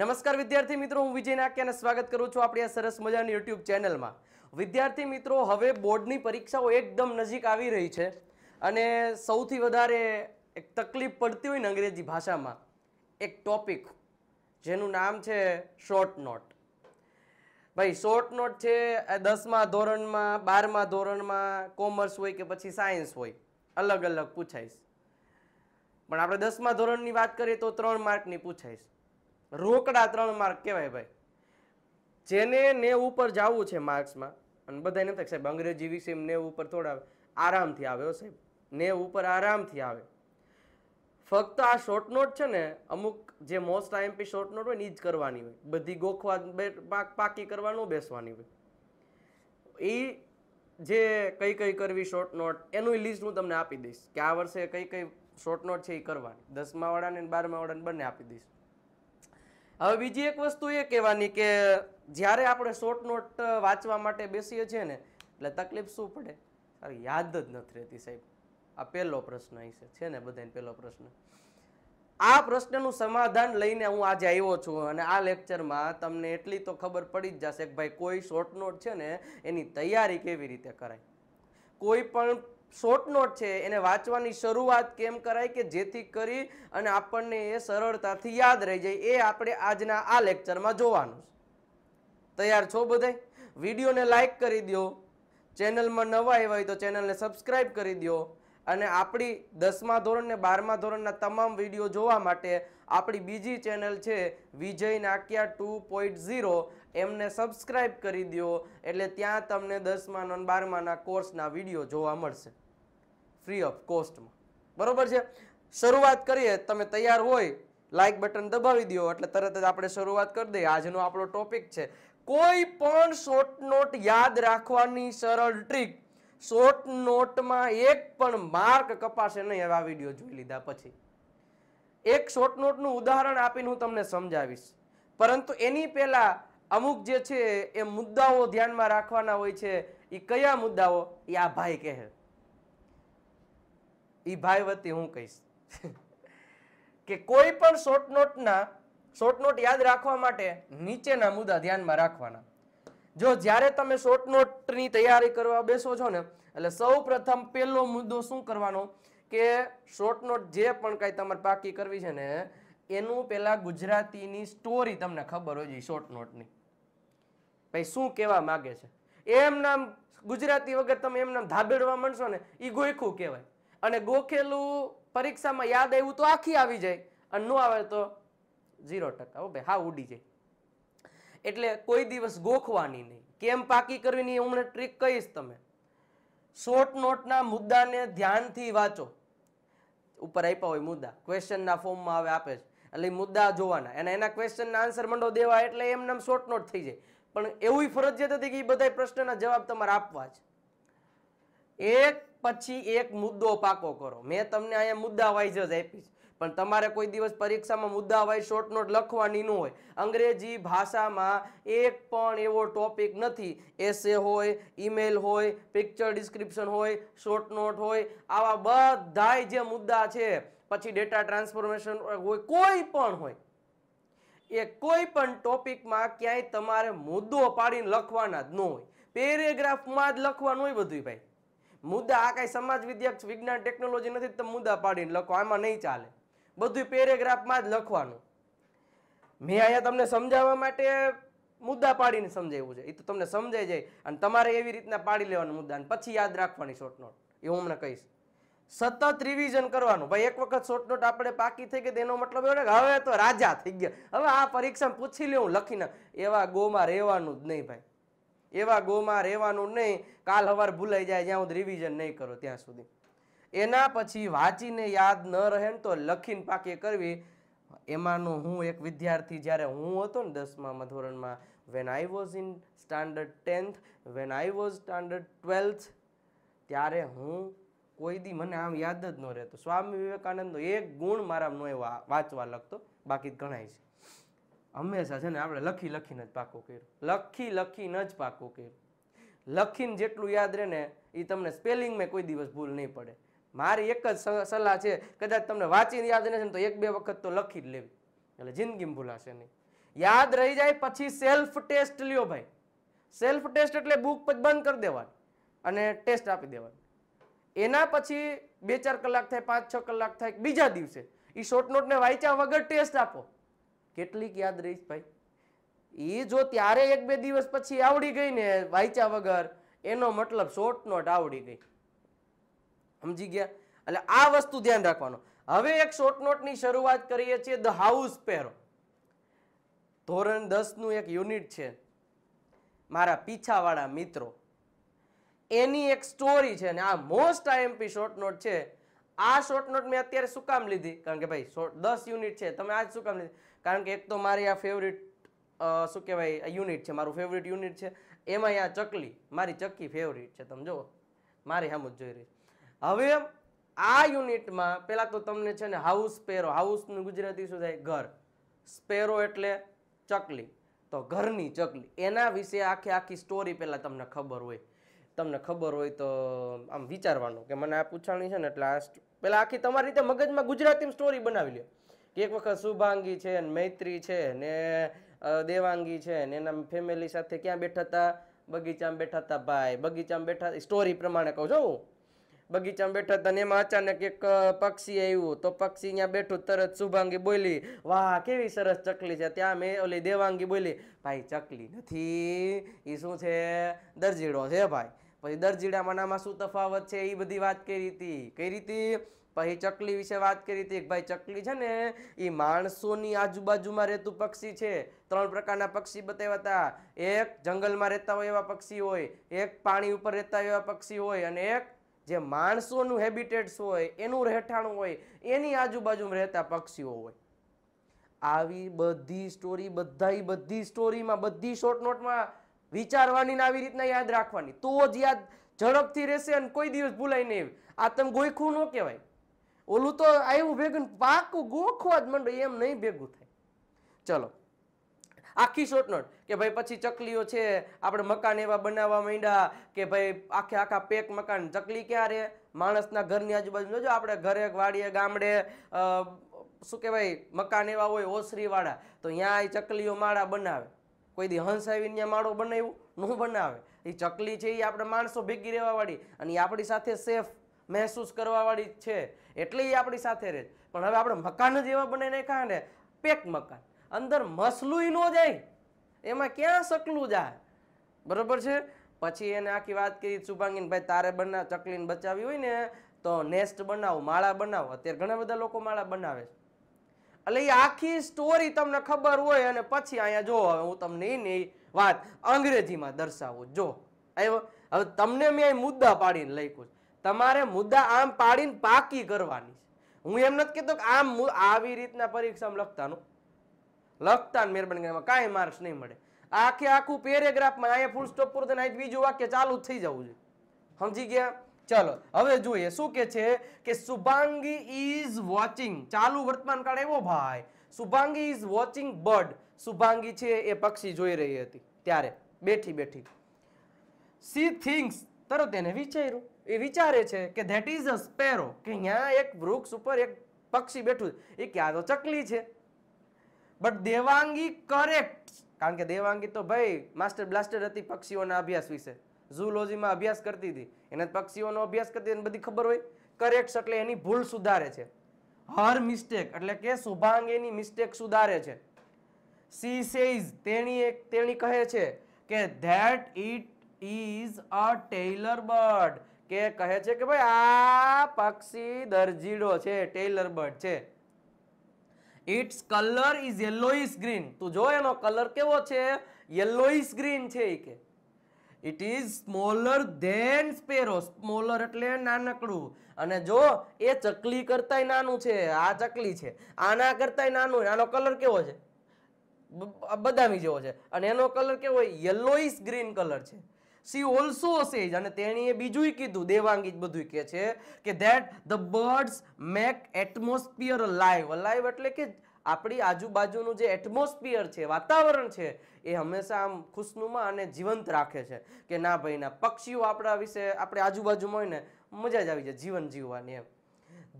નમસ્કાર વિદ્યાર્થી મિત્રો હું વિજય નાક્ય અને સ્વાગત કરું છું આપણી આ સરસ મજાની યુટ્યુબ ચેનલમાં વિદ્યાર્થી મિત્રો હવે બોર્ડની પરીક્ષાઓ એકદમ નજીક આવી રહી છે અને સૌથી વધારે એક તકલીફ પડતી હોય ને અંગ્રેજી ભાષામાં એક ટોપિક જેનું નામ છે શોર્ટ નોટ ભાઈ શોર્ટ નોટ છે દસમા ધોરણમાં બારમા ધોરણમાં કોમર્સ હોય કે પછી સાયન્સ હોય અલગ અલગ પૂછાઈશ પણ આપણે દસમા ધોરણની વાત કરીએ તો ત્રણ માર્કની પૂછાઈશ રોકડા ત્રણ માર્ક કહેવાય ભાઈ જેને ને ઉપર જવું છે માર્ક્સમાં અને બધાને થાય સાહેબ અંગ્રેજી વિશે ને ઉપર થોડા આરામથી આવે હો સાહેબ ને ઉપર આરામથી આવે ફક્ત આ શોર્ટ નોટ છે ને અમુક જે મોસ્ટ આઈએમપી શોર્ટ નોટ હોય ને એ જ કરવાની હોય બધી ગોખવા પાકી કરવાનું બેસવાની હોય એ જે કઈ કઈ કરવી શોર્ટ નોટ એનું લિસ્ટ હું તમને આપી દઈશ કે આ વર્ષે કઈ કઈ શોર્ટ નોટ છે એ કરવાની દસમા વાળાને બારમા વાળાને બંને આપી દઈશ હવે બીજી એક વસ્તુ એ કહેવાની કે જ્યારે આપણે શોર્ટ નોટ વાંચવા માટે બેસીએ છીએ ને એટલે તકલીફ શું પડે અરે યાદ જ નથી રહેતી સાહેબ આ પહેલો પ્રશ્ન હશે છે ને બધાને પહેલો પ્રશ્ન આ પ્રશ્નનું સમાધાન લઈને હું આજે આવ્યો છું અને આ લેક્ચરમાં તમને એટલી તો ખબર પડી જ જશે કે ભાઈ કોઈ શોર્ટ નોટ છે ને એની તૈયારી કેવી રીતે કરાય કોઈ પણ શોર્ટ નોટ છે એને વાંચવાની શરૂઆત કેમ કરાય કે જેથી કરી અને આપણને એ સરળતાથી યાદ રહી જાય એ આપણે આજના આ લેક્ચરમાં જોવાનું છે તૈયાર છો બધે વિડીયોને લાઇક કરી દો ચેનલમાં નવા આવ્યા હોય તો ચેનલને સબસ્ક્રાઈબ કરી દો અને આપણી દસમા ધોરણ ને બારમા ધોરણના તમામ વિડીયો જોવા માટે આપણી બીજી ચેનલ છે Vijay Nakiya two point zero એમને સબસ્ક્રાઈબ કરી દો એટલે ત્યાં તમને દસમાનો અને બારમાના કોર્સના વિડીયો જોવા મળશે ફ્રી ઓફ કોસ્ટમાં બરાબર છે શરૂઆત કરીએ તમે તૈયાર હોય લાઇક બટન દબાવી દો એટલે તરત જ આપણે શરૂઆત કરી દઈએ આજનો આપણો ટોપિક છે કોઈ પણ શોર્ટ નોટ યાદ રાખવાની સરળ ટ્રીક શોર્ટ નોટમાં એક પણ માર્ક કપાશે નહીં એવા વિડીયો જોઈ લીધા પછી એક શોર્ટ નોટનું ઉદાહરણ આપીને હું તમને સમજાવીશ પરંતુ એની પહેલાં અમુક જે છે એ મુદ્દાઓ ધ્યાનમાં રાખવાના હોય છે એ કયા મુદ્દાઓ એ આ ભાઈ કહે એ ભાઈ વતી હું કહીશ કે કોઈ પણ શોર્ટ નોટના શોર્ટ નોટ યાદ રાખવા માટે નીચેના મુદ્દા ધ્યાનમાં રાખવાના જો જ્યારે તમે શોર્ટનોટની તૈયારી કરવા બેસો છો ને એટલે સૌ પ્રથમ પહેલો મુદ્દો શું કરવાનો કે શોર્ટનોટ જે પણ કાંઈ તમારે પાકી કરવી છે ને એનું પહેલાં ગુજરાતીની સ્ટોરી તમને ખબર હોય છે શોર્ટ નોટની ભાઈ શું કહેવા માગે છે એમ નામ ગુજરાતી વગર તમે એમ નામ ધાબેડવા માંડશો ને એ ગોખું કહેવાય અને ગોખેલું પરીક્ષામાં યાદ આવ્યું તો આખી આવી જાય અને ન આવે તો ઝીરો ટકા હો ભાઈ હા ઉડી જાય એટલે કોઈ દિવસ ગોખવાની નહીં કેમ પાકી કરવી નહીં હમણાં ટ્રીક કહીશ તમે શોર્ટ નોટના મુદ્દાને ધ્યાનથી વાંચો ઉપર આપ્યા હોય મુદ્દા ક્વેશ્ચનના ફોર્મમાં હવે આપે છે એટલે મુદ્દા જોવાના એના એના ક્વેશ્ચનના આન્સર મંડો દેવા એટલે એમ નામ શોર્ટ નોટ થઈ જાય પણ એવું ફરજિયાત હતી કે એ બધા પ્રશ્નના જવાબ તમારે આપવા જ એક પછી એક મુદ્દો પાકો કરો મેં તમને અહીંયા મુદ્દા વાઇઝ જ આપી છે પણ તમારે કોઈ દિવસ પરીક્ષામાં મુદ્દા વાઇઝ શોર્ટ નોટ લખવાની ન હોય અંગ્રેજી ભાષામાં એક પણ એવો ટોપિક નથી એસે હોય ઈમેલ હોય પિક્ચર ડિસ્ક્રિપ્શન હોય શોર્ટ નોટ હોય આવા બધાય જે મુદ્દા છે પછી ડેટા ટ્રાન્સફોર્મેશન હોય કોઈ પણ હોય એ કોઈ પણ ટોપિકમાં ક્યાંય તમારે મુદ્દો પાડીને લખવાના જ ન હોય પેરેગ્રાફમાં જ લખવાનું હોય બધું ભાઈ મુદ્દા આ કાંઈ સમાજ વિદ્યા વિજ્ઞાન ટેકનોલોજી નથી તો મુદ્દા પાડીને લખો આમાં નહીં ચાલે બધું પેરેગ્રાફમાં જ લખવાનું મેં અહીંયા તમને સમજાવવા માટે મુદ્દા પાડીને સમજાવ્યું છે એ તો તમને સમજાઈ જાય અને તમારે એવી રીતના પાડી લેવાનું મુદ્દા અને પછી યાદ રાખવાની શોર્ટ નોટ એ હું હમણાં કહીશ સતત રિવિઝન કરવાનું ભાઈ એક વખત શોર્ટ નોટ આપણે પાકી થઈ ગઈ તેનો મતલબ એવો કે હવે તો રાજા થઈ ગયા હવે આ પરીક્ષા પૂછી લેવું લખીને એવા ગોમાં રહેવાનું જ નહીં ભાઈ એવા ગોમાં રહેવાનું નહીં કાલ હવાર ભૂલાઈ જાય જ્યાં હું રિવિઝન નહીં કરો ત્યાં સુધી એના પછી વાંચીને યાદ ન રહે તો લખીને પાકી કરવી એમાંનો હું એક વિદ્યાર્થી જ્યારે હું હતો ને દસમામાં ધોરણમાં when I was in standard tenth when I was standard twelfth ત્યારે હું કોઈ દી મને આમ યાદ જ ન રહેતો સ્વામી વિવેકાનંદનો એક ગુણ મારા નોય વાંચવા લખતો બાકી ગણાય છે હંમેશા છે ને આપણે લખી લખીને જ પાકું કર્યું લખી લખીને જ પાકું કર્યું લખીને જેટલું યાદ રહે ને એ તમને સ્પેલિંગમાં કોઈ દિવસ ભૂલ નહીં પડે મારી એક જ સલાહ છે કદાચ તમને વાંચીને યાદ ને તો એક બે વખત તો લખી જ લેવી એટલે જિંદગી ભૂલાશે નહીં યાદ રહી જાય પછી સેલ્ફ ટેસ્ટ લ્યો ભાઈ સેલ્ફ ટેસ્ટ એટલે બુક બંધ કરી દેવાની અને ટેસ્ટ આપી દેવાની એના પછી બે ચાર કલાક થાય પાંચ છ કલાક થાય બીજા દિવસે એ શોર્ટ નોટને વાંચ્યા વગર ટેસ્ટ આપો કેટલીક યાદ રહીશ ભાઈ એ જો ત્યારે એક બે દિવસ પછી આવડી ગઈ ને વાંચ્યા વગર એનો મતલબ શોર્ટ નોટ આવડી ગઈ સમજી ગયા એટલે આ વસ્તુ ધ્યાન રાખવાનો હવે એક શોર્ટ નોટની શરૂઆત કરીએ છીએ ધ હાઉસ પેરો ધોરણ દસનું એક યુનિટ છે મારા પીછાવાળા મિત્રો એની એક સ્ટોરી છે અને આ મોસ્ટ આઈએમપી શોર્ટ નોટ છે આ શોર્ટ નોટ મેં અત્યારે શું કામ લીધી કારણ કે ભાઈ શોર્ટ દસ યુનિટ છે તમે આ જ શું કામ લીધી કારણ કે એક તો મારી આ ફેવરિટ શું કહેવાય યુનિટ છે મારું ફેવરિટ યુનિટ છે એમાં આ ચકલી મારી ચક્કી ફેવરિટ છે તમે જુઓ મારી સામે જ જોઈ રહી હવે આ યુનિટમાં પહેલાં તો તમને છે ને હાઉસ સ્પેરો હાઉસનું ગુજરાતી શું થાય ઘર સ્પેરો એટલે ચકલી તો ઘરની ચકલી એના વિશે આખી આખી સ્ટોરી પહેલાં તમને ખબર હોય તમને ખબર હોય તો આમ વિચારવાનું કે મને આ પૂછાણી છે ને એટલે આ પહેલાં આખી તમારી રીતે મગજમાં ગુજરાતી સ્ટોરી બનાવી લ્યો કે એક વખત શુભાંગી છે ને મૈત્રી છે ને દેવાંગી છે ને એના ફેમિલી સાથે ક્યાં બેઠા હતા બગીચામાં બેઠા હતા ભાઈ બગીચામાં બેઠા સ્ટોરી પ્રમાણે કહું છું હું બગીચામાં બેઠા હતા ને એમાં અચાનક એક પક્ષી આવ્યું તો પક્ષી ત્યાં બેઠું તરત શુભાંગી બોલી વાહ કેવી સરસ ચકલી છે ત્યાં મેં ઓલી દેવાંગી બોલી ભાઈ ચકલી નથી એ શું છે દરજીડો છે ભાઈ પછી દરજીડા મનામાં શું તફાવત છે એ બધી વાત કરી હતી કઈ રીતે પછી ચકલી વિશે વાત કરી હતી ભાઈ ચકલી છે ને એ માણસોની આજુબાજુમાં રહેતું પક્ષી છે ત્રણ પ્રકારના પક્ષી બતાવ્યા હતા એક જંગલમાં રહેતા હોય એવા પક્ષી હોય એક પાણી ઉપર રહેતા હોય એવા પક્ષી હોય અને એક જે માણસોનું હેબિટેટ્સ હોય એનું રહેઠાણું હોય એની આજુબાજુમાં રહેતા પક્ષીઓ હોય આવી બધી સ્ટોરી બધાય બધી સ્ટોરીમાં બધી શોર્ટ નોટમાં વિચારવાની ને આવી રીતના યાદ રાખવાની તો જ યાદ ઝડપથી રહેશે અને કોઈ દિવસ ભૂલાય નહીં આ તમે ગોખવું ન કહેવાય ઓલું તો આવ્યું ભેગું પાકું ગોખવા જ માંડો એમ નહીં ભેગું થાય ચલો આખી શોર્ટ કે ભાઈ પછી ચકલીઓ છે આપણે મકાન એવા બનાવવા માંડ્યા કે ભાઈ આખે આખા પેક મકાન ચકલી ક્યાં રહે માણસના ઘરની આજુબાજુ જો આપણે ઘરે વાડીએ ગામડે શું કહેવાય મકાન એવા હોય ઓસરીવાળા તો ત્યાં ચકલીઓ માળા બનાવે કોઈ દી હંસ આવીને માળો બનાવ્યું ન બનાવે એ ચકલી છે એ આપણે માણસો ભેગી રહેવાવાળી અને એ આપણી સાથે સેફ મહેસૂસ કરવાવાળી છે એટલે એ આપણી સાથે રહે પણ હવે આપણે મકાન જ એવા બનાવી નાખ્યા ને પેક મકાન અંદર મસલું ન જાય એમાં ક્યાં સકલું જાય બરાબર છે પછી એને આખી વાત કરી ભાઈ તારે બનાવ ચકલીને બચાવી હોય ને તો નેસ્ટ બનાવો માળા બનાવો અત્યારે ઘણા બધા લોકો માળા બનાવે છે એટલે એ આખી સ્ટોરી તમને ખબર હોય અને પછી અહીંયા જો હવે હું તમને એ વાત અંગ્રેજીમાં દર્શાવું જો આવ્યો હવે તમને મેં અહીં મુદ્દા પાડીને લખું છું તમારે મુદ્દા આમ પાડીને પાકી કરવાની છે હું એમ નથી કહેતો કે આમ આવી રીતના પરીક્ષામાં લખતાનું લખતા મહેરબાની કરીને કાંઈ માર્ક્સ નહીં મળે આખે આખું પેરેગ્રાફમાં અહીંયા ફૂલ સ્ટોપ પૂરું થઈને બીજું વાક્ય ચાલુ થઈ જવું જોઈએ સમજી ગયા ચલો હવે જોઈએ શું કે છે કે શુભાંગી ઇઝ વોચિંગ ચાલુ વર્તમાન કાળ એવો ભાઈ Shubhangi is watching bird Shubhangi છે એ પક્ષી જોઈ રહી હતી ત્યારે બેઠી બેઠી સી થિંગ્સ તરત એને વિચાર્યું એ વિચારે છે કે ધેટ ઇઝ અ સ્પેરો કે અહીંયા એક વૃક્ષ ઉપર એક પક્ષી બેઠું એ ક્યાં તો ચકલી છે બટ દેવાંગી કરેક્ટ કારણ કે દેવાંગી તો ભાઈ માસ્ટર બ્લાસ્ટર હતી પક્ષીઓના અભ્યાસ વિશે ઝૂલોજીમાં અભ્યાસ કરતી હતી એને પક્ષીઓનો અભ્યાસ કરતી એને બધી ખબર હોય કરેક્ટ એટલે એની ભૂલ સુધારે છે હર મિસ્ટેક એટલે કે શુભાંગ એની મિસ્ટેક સુધારે છે સી સેઝ તેણી એક તેણી કહે છે કે that it is a tailor bird કે કહે છે કે ભાઈ આ પક્ષી દરજીડો છે ટેલર બર્ડ છે its colour is yellowish green તું જો એનો કલર કેવો છે યલોઇશ ગ્રીન છે એ કે it is smaller than sparrow smaller એટલે નાનકડું અને જો એ ચકલી કરતાંય નાનું છે આ ચકલી છે આના કરતાંય નાનું આનો કલર કેવો છે બદામી જેવો છે અને એનો કલર કેવો યલોઈસ ગ્રીન કલર છે સી ઓલ્સો સેજ અને તેણીએ બીજું કીધું દેવાંગી જ બધું કહે છે કે that the birds make atmosphere live live એટલે કે આપણી આજુબાજુનું જે એટમોસ્ફિયર છે વાતાવરણ છે એ હંમેશા આમ ખુશનુમા અને જીવંત રાખે છે કે ના ભાઈ ના પક્ષીઓ આપણા વિશે આપણે આજુબાજુમાં હોય ને મજા જ આવી જાય જીવન જીવવાની એમ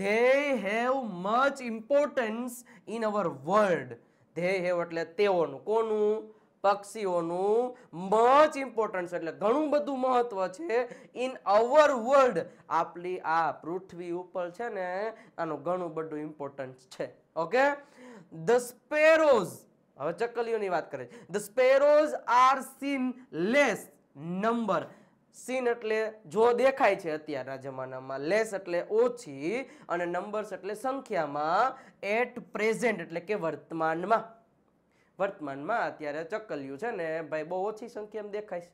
they have much importance in our world they have એટલે તેઓનું કોનું પક્ષીઓનું મચ ઇમ્પોર્ટન્સ એટલે ઘણું બધું મહત્વ છે ઇન અવર વર્લ્ડ આપણી આ પૃથ્વી ઉપર છે ને આનું ઘણું બધું ઇમ્પોર્ટન્સ છે ઓકે ધ સ્પેરોઝ હવે ચકલીઓની વાત કરે the sparrows are seen less number seen એટલે જો દેખાય છે અત્યારના જમાનામાં લેસ એટલે ઓછી અને નંબર્સ એટલે સંખ્યામાં એટ પ્રેઝન્ટ એટલે કે વર્તમાનમાં વર્તમાનમાં અત્યારે ચકલિયું છે ને ભાઈ બહુ ઓછી સંખ્યામાં દેખાય છે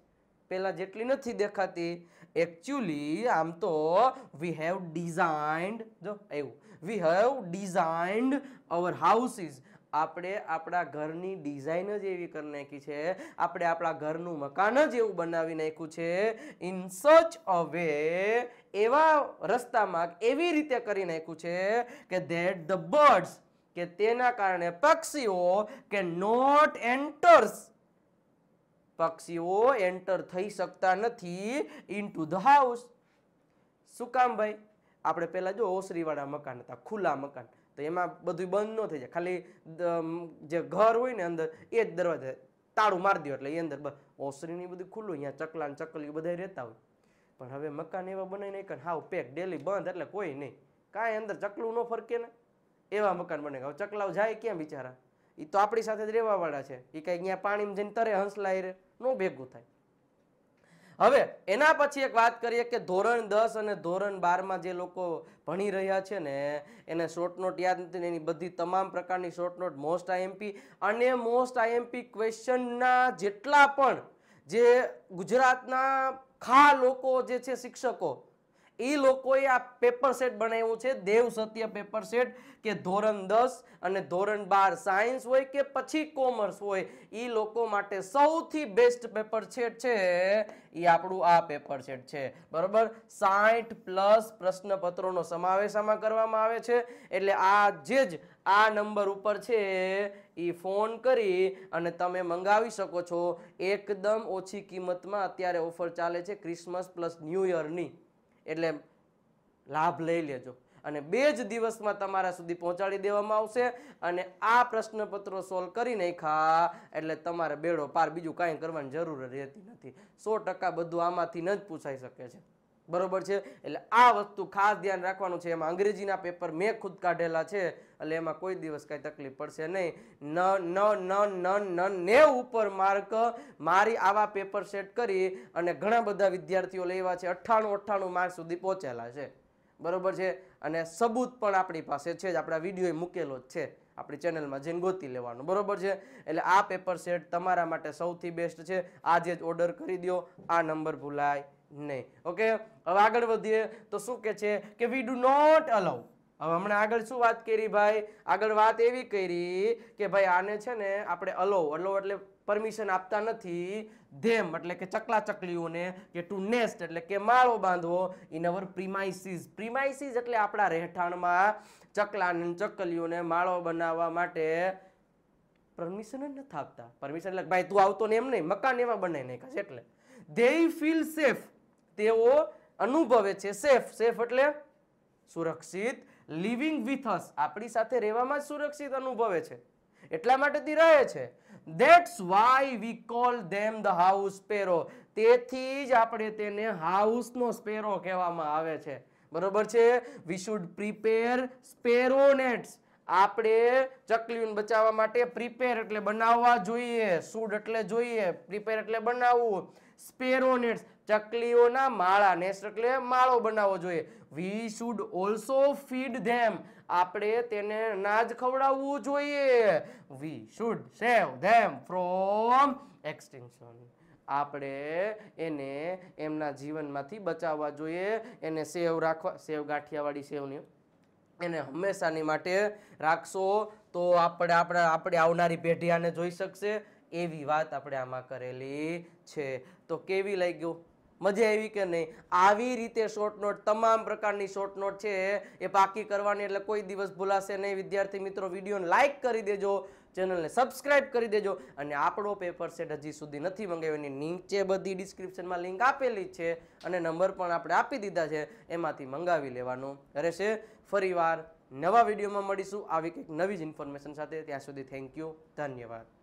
પહેલાં જેટલી નથી દેખાતી એકચ્યુઅલી આમ તો વી હેવ ડિઝાઇન્ડ જો એવું we have designed our houses આપણે આપણા ઘરની ડિઝાઇન જ એવી કરી નાખી છે આપણે આપણા ઘરનું મકાન જ એવું બનાવી નાખ્યું છે ઇન સચ અ વે એવા રસ્તામાં એવી રીતે કરી નાખ્યું છે કે ધેટ ધ બર્ડ્સ કે તેના કારણે પક્ષીઓ કે નોટ એન્ટર્સ પક્ષીઓ એન્ટર થઈ શકતા નથી ઇનટુ ધ હાઉસ શું કામ ભાઈ આપણે પહેલાં જો ઓસરીવાળા મકાન હતા ખુલ્લા મકાન તો એમાં બધું બંધ ન થઈ જાય ખાલી જે ઘર હોય ને અંદર એ જ દરવાજે તાળું મારી દો એટલે એ અંદર ઓસરીની બધું ખુલ્લું અહીંયા ચકલા ચકલી બધા રહેતા હોય પણ હવે મકાન એવા બનાવીને એક હાવ પેક ડેલી બંધ એટલે કોઈ નહીં કાંઈ અંદર ચકલું ન ફરકે ને એવા મકાન બને હવે ચકલાઓ જાય ક્યાં બિચારા એ તો આપણી સાથે જ રહેવાવાળા છે એ કાંઈ અહીંયા પાણીમાં જઈને તરે હંસલાઈ રહે નો ભેગું થાય હવે એના પછી એક વાત કરીએ કે ધોરણ દસ અને ધોરણ બારમાં જે લોકો ભણી રહ્યા છે ને એને શોર્ટ નોટ યાદ નથી એની બધી તમામ પ્રકારની શોર્ટ નોટ મોસ્ટ આઈએમપી અને મોસ્ટ આઈએમપી ક્વેશ્ચનના જેટલા પણ જે ગુજરાતના ખા લોકો જે છે શિક્ષકો એ લોકોએ આ પેપર સેટ બનાવ્યું છે દેવ સત્ય પેપર સેટ કે ધોરણ દસ અને ધોરણ બાર સાયન્સ હોય કે પછી કોમર્સ હોય એ લોકો માટે સૌથી બેસ્ટ પેપર સેટ છે એ આપણું આ પેપર સેટ છે બરોબર સાઠ પ્લસ પ્રશ્નપત્રોનો સમાવેશ આમાં કરવામાં આવે છે એટલે આ જે જ આ નંબર ઉપર છે એ ફોન કરી અને તમે મંગાવી શકો છો એકદમ ઓછી કિંમતમાં અત્યારે ઓફર ચાલે છે ક્રિસમસ પ્લસ ન્યૂ યરની એટલે લાભ લઈ લેજો અને બે જ દિવસમાં તમારા સુધી પહોંચાડી દેવામાં આવશે અને આ પ્રશ્નપત્રો સોલ્વ કરી નાખ્યા એટલે તમારે બેડો પાર બીજું કાંઈ કરવાની જરૂર રહેતી નથી સો બધું આમાંથી ન જ પૂછાઈ શકે છે બરોબર છે એટલે આ વસ્તુ ખાસ ધ્યાન રાખવાનું છે એમાં અંગ્રેજીના પેપર મેં ખુદ કાઢેલા છે એટલે એમાં કોઈ દિવસ કાંઈ તકલીફ પડશે નહીં ન ન ન ન ન ને ઉપર માર્ક મારી આવા પેપર સેટ કરી અને ઘણા બધા વિદ્યાર્થીઓ લેવા છે અઠ્ઠાણું અઠ્ઠાણું માર્ક સુધી પહોંચેલા છે બરોબર છે અને સબૂત પણ આપણી પાસે છે જ આપણા વિડીયોએ મૂકેલો જ છે આપણી ચેનલમાં જઈને ગોતી લેવાનું બરોબર છે એટલે આ પેપર સેટ તમારા માટે સૌથી બેસ્ટ છે આજે જ ઓર્ડર કરી દો આ નંબર ભૂલાય નહીં ઓકે હવે આગળ વધીએ તો શું કે છે કે વી ડુ નોટ અલાઉ હવે હમણાં આગળ શું વાત કરી ભાઈ આગળ વાત એવી કરી કે ભાઈ આને છે ને આપણે અલો અલો એટલે પરમિશન આપતા નથી ધેમ એટલે કે ચકલા ચકલીઓને કે ટુ નેસ્ટ એટલે કે માળો બાંધવો ઇન અવર પ્રિમાઇસીસ પ્રિમાઇસીસ એટલે આપણા રહેઠાણમાં ચકલાને ચકલીઓને માળો બનાવવા માટે પરમિશન જ નથી આપતા પરમિશન એટલે ભાઈ તું આવતો ને એમ નહીં મકાન એવા બનાવી નહીં છે એટલે ધે ફીલ સેફ તેઓ અનુભવે છે સેફ સેફ એટલે સુરક્ષિત લિવિંગ વિથ અસ આપણી સાથે રહેવામાં જ સુરક્ષિત અનુભવે છે એટલા માટેથી રહે છે that's why we call them the house sparrow તેથી જ આપણે તેને હાઉસનો સ્પેરો કહેવામાં આવે છે બરોબર છે we should prepare sparrow nets આપણે ચકલીઓને બચાવવા માટે પ્રિપેર એટલે બનાવવા જોઈએ શુડ એટલે જોઈએ પ્રિપેર એટલે બનાવવું સ્પેરોનેટ્સ ચકલીઓના માળા નેસ્ટ એટલે માળો બનાવવો જોઈએ we should also feed them આપણે તેને અનાજ ખવડાવવું જોઈએ we should save them from એક્સટિન્શન આપણે એને એમના જીવનમાંથી બચાવવા જોઈએ એને સેવ રાખવા સેવ ગાંઠિયાવાળી સેવની એને હંમેશાની માટે રાખશો તો આપણે આપણે આપણે આવનારી પેઢી આને જોઈ શકશે એવી વાત આપણે આમાં કરેલી છે તો કેવી ગયું મજા આવી કે નહીં આવી રીતે શોર્ટ નોટ તમામ પ્રકારની શોર્ટ નોટ છે એ પાકી કરવાની એટલે કોઈ દિવસ ભૂલાશે નહીં વિદ્યાર્થી મિત્રો વિડીયોને લાઇક કરી દેજો ચેનલને સબસ્ક્રાઇબ કરી દેજો અને આપણો પેપર સેટ હજી સુધી નથી મંગાવ્યો એની નીચે બધી ડિસ્ક્રિપ્શનમાં લિંક આપેલી છે અને નંબર પણ આપણે આપી દીધા છે એમાંથી મંગાવી લેવાનું રહેશે ફરીવાર નવા વિડીયોમાં મળીશું આવી કંઈક નવી જ ઇન્ફોર્મેશન સાથે ત્યાં સુધી થેન્ક યુ ધન્યવાદ